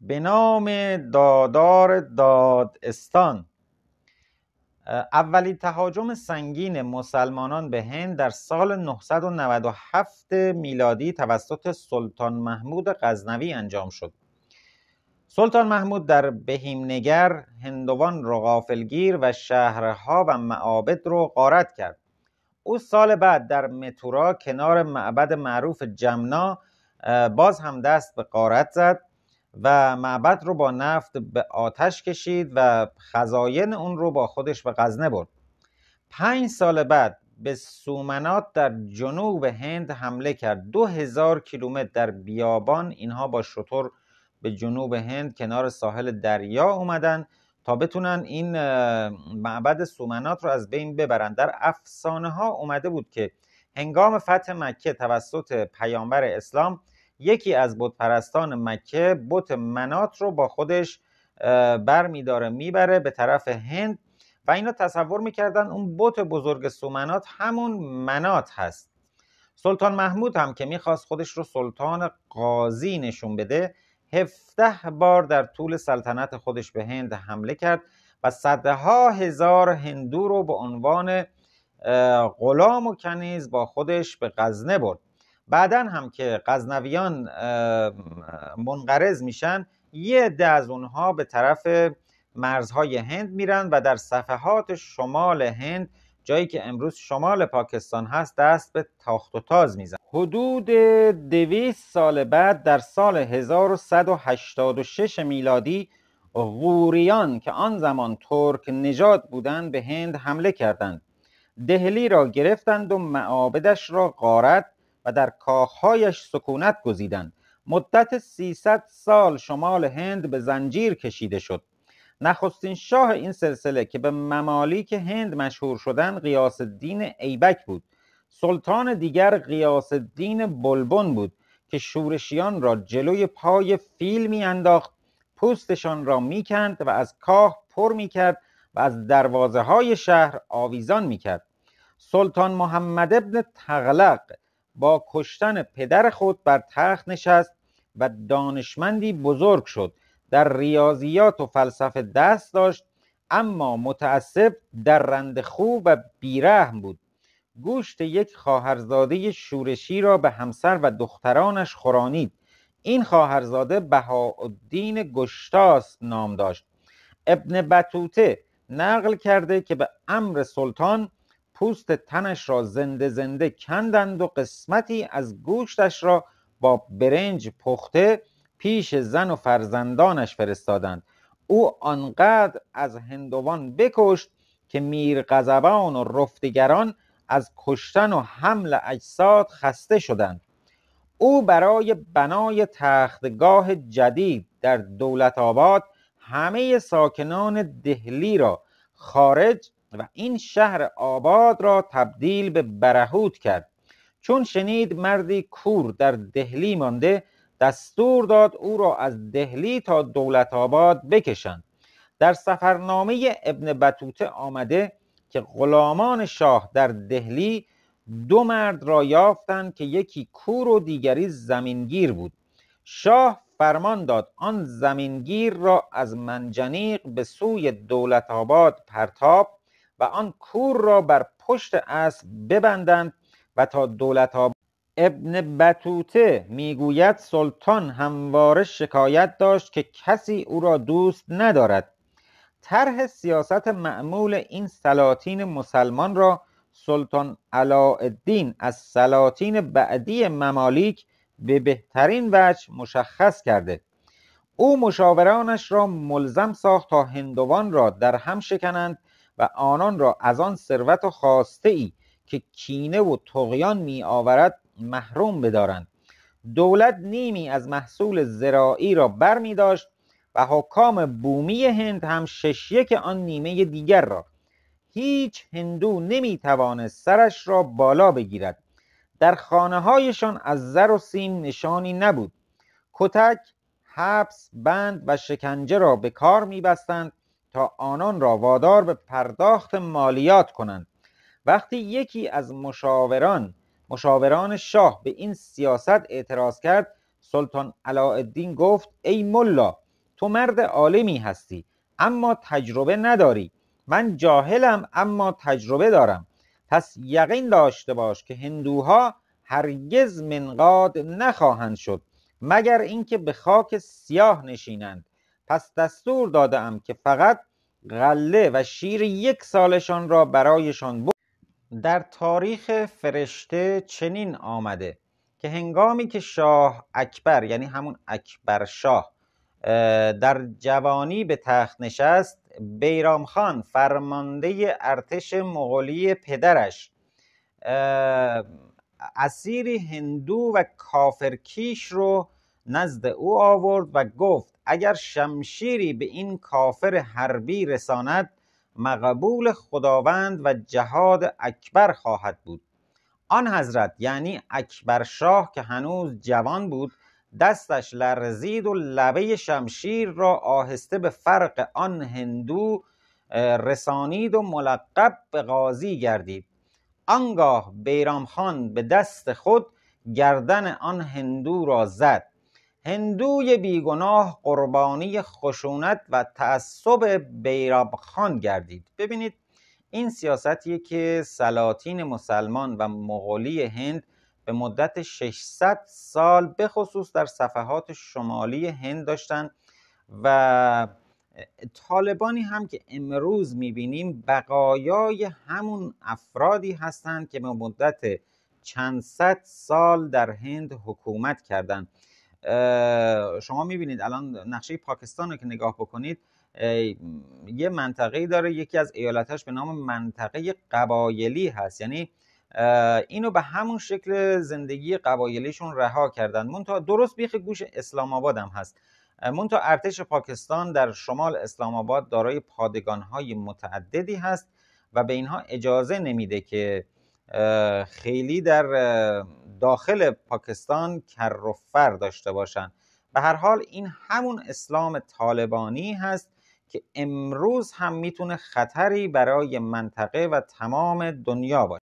به نام دادار دادستان اولین تهاجم سنگین مسلمانان به هند در سال 997 میلادی توسط سلطان محمود غزنوی انجام شد سلطان محمود در بهیمنگر هندوان را غافلگیر و شهرها و معابد رو غارت کرد او سال بعد در متورا کنار معبد معروف جمنا باز هم دست به غارت زد و معبد رو با نفت به آتش کشید و خزاین اون رو با خودش به غزنه برد پنج سال بعد به سومنات در جنوب هند حمله کرد دو هزار کیلومتر در بیابان اینها با شطور به جنوب هند کنار ساحل دریا اومدن تا بتونن این معبد سومنات رو از بین ببرن در افسانه ها اومده بود که هنگام فتح مکه توسط پیامبر اسلام یکی از بت مکه بت منات رو با خودش برمیداره میبره به طرف هند و اینا تصور میکردن اون بت بزرگ سومنات همون منات هست سلطان محمود هم که میخواست خودش رو سلطان قاضی نشون بده هفته بار در طول سلطنت خودش به هند حمله کرد و صدها هزار هندو رو به عنوان غلام و کنیز با خودش به غزنه برد بعدا هم که غزنویان منقرض میشن یه عده از اونها به طرف مرزهای هند میرن و در صفحات شمال هند جایی که امروز شمال پاکستان هست دست به تاخت و تاز میزن حدود دویست سال بعد در سال 1186 میلادی غوریان که آن زمان ترک نجات بودند به هند حمله کردند دهلی را گرفتند و معابدش را غارت در کاخهایش سکونت گزیدند مدت 300 سال شمال هند به زنجیر کشیده شد نخستین شاه این سلسله که به ممالیک هند مشهور شدن قیاس الدین ایبک بود سلطان دیگر قیاس الدین بلبن بود که شورشیان را جلوی پای فیل انداخت پوستشان را میکند و از کاه پر کرد و از دروازه های شهر آویزان کرد سلطان محمد ابن تغلق با کشتن پدر خود بر تخت نشست و دانشمندی بزرگ شد در ریاضیات و فلسفه دست داشت اما متاسف در رند خوب و بیرحم بود گوشت یک خواهرزاده شورشی را به همسر و دخترانش خورانید این خواهرزاده بهاءالدین گشتاس نام داشت ابن بطوته نقل کرده که به امر سلطان پوست تنش را زنده زنده کندند و قسمتی از گوشتش را با برنج پخته پیش زن و فرزندانش فرستادند او آنقدر از هندوان بکشت که میر قذبان و رفتگران از کشتن و حمل اجساد خسته شدند او برای بنای تختگاه جدید در دولت آباد همه ساکنان دهلی را خارج و این شهر آباد را تبدیل به برهود کرد چون شنید مردی کور در دهلی مانده دستور داد او را از دهلی تا دولت آباد بکشند در سفرنامه ابن بطوطه آمده که غلامان شاه در دهلی دو مرد را یافتند که یکی کور و دیگری زمینگیر بود شاه فرمان داد آن زمینگیر را از منجنیق به سوی دولت آباد پرتاب و آن کور را بر پشت اسب ببندند و تا دولت ها ابن بطوته میگوید سلطان همواره شکایت داشت که کسی او را دوست ندارد طرح سیاست معمول این سلاطین مسلمان را سلطان علاءالدین از سلاطین بعدی ممالیک به بهترین وجه مشخص کرده او مشاورانش را ملزم ساخت تا هندوان را در هم شکنند و آنان را از آن ثروت و خواسته ای که کینه و تغیان می آورد محروم بدارند دولت نیمی از محصول زراعی را بر می داشت و حکام بومی هند هم شش که آن نیمه دیگر را هیچ هندو نمی سرش را بالا بگیرد در خانه هایشان از زر و سیم نشانی نبود کتک حبس بند و شکنجه را به کار می بستند تا آنان را وادار به پرداخت مالیات کنند وقتی یکی از مشاوران مشاوران شاه به این سیاست اعتراض کرد سلطان علاءالدین گفت ای ملا تو مرد عالمی هستی اما تجربه نداری من جاهلم اما تجربه دارم پس یقین داشته باش که هندوها هرگز منقاد نخواهند شد مگر اینکه به خاک سیاه نشینند پس دستور دادم که فقط غله و شیر یک سالشان را برایشان بود در تاریخ فرشته چنین آمده که هنگامی که شاه اکبر یعنی همون اکبر شاه در جوانی به تخت نشست بیرام خان فرمانده ارتش مغولی پدرش اسیری هندو و کافرکیش رو نزد او آورد و گفت اگر شمشیری به این کافر حربی رساند مقبول خداوند و جهاد اکبر خواهد بود آن حضرت یعنی اکبر شاه که هنوز جوان بود دستش لرزید و لبه شمشیر را آهسته به فرق آن هندو رسانید و ملقب به قاضی گردید آنگاه بیرام خان به دست خود گردن آن هندو را زد هندوی بیگناه قربانی خشونت و تعصب بیرابخان گردید ببینید این سیاستیه که سلاطین مسلمان و مغولی هند به مدت 600 سال بخصوص در صفحات شمالی هند داشتن و طالبانی هم که امروز میبینیم بقایای همون افرادی هستند که به مدت چند صد سال در هند حکومت کردند شما میبینید الان نقشه پاکستان رو که نگاه بکنید یه منطقه داره یکی از ایالتاش به نام منطقه قبایلی هست یعنی اینو به همون شکل زندگی قبایلیشون رها کردن مونتا درست بیخ گوش اسلام آباد هم هست مونتا ارتش پاکستان در شمال اسلام آباد دارای های متعددی هست و به اینها اجازه نمیده که خیلی در داخل پاکستان کر و فر داشته باشند به هر حال این همون اسلام طالبانی هست که امروز هم میتونه خطری برای منطقه و تمام دنیا باشه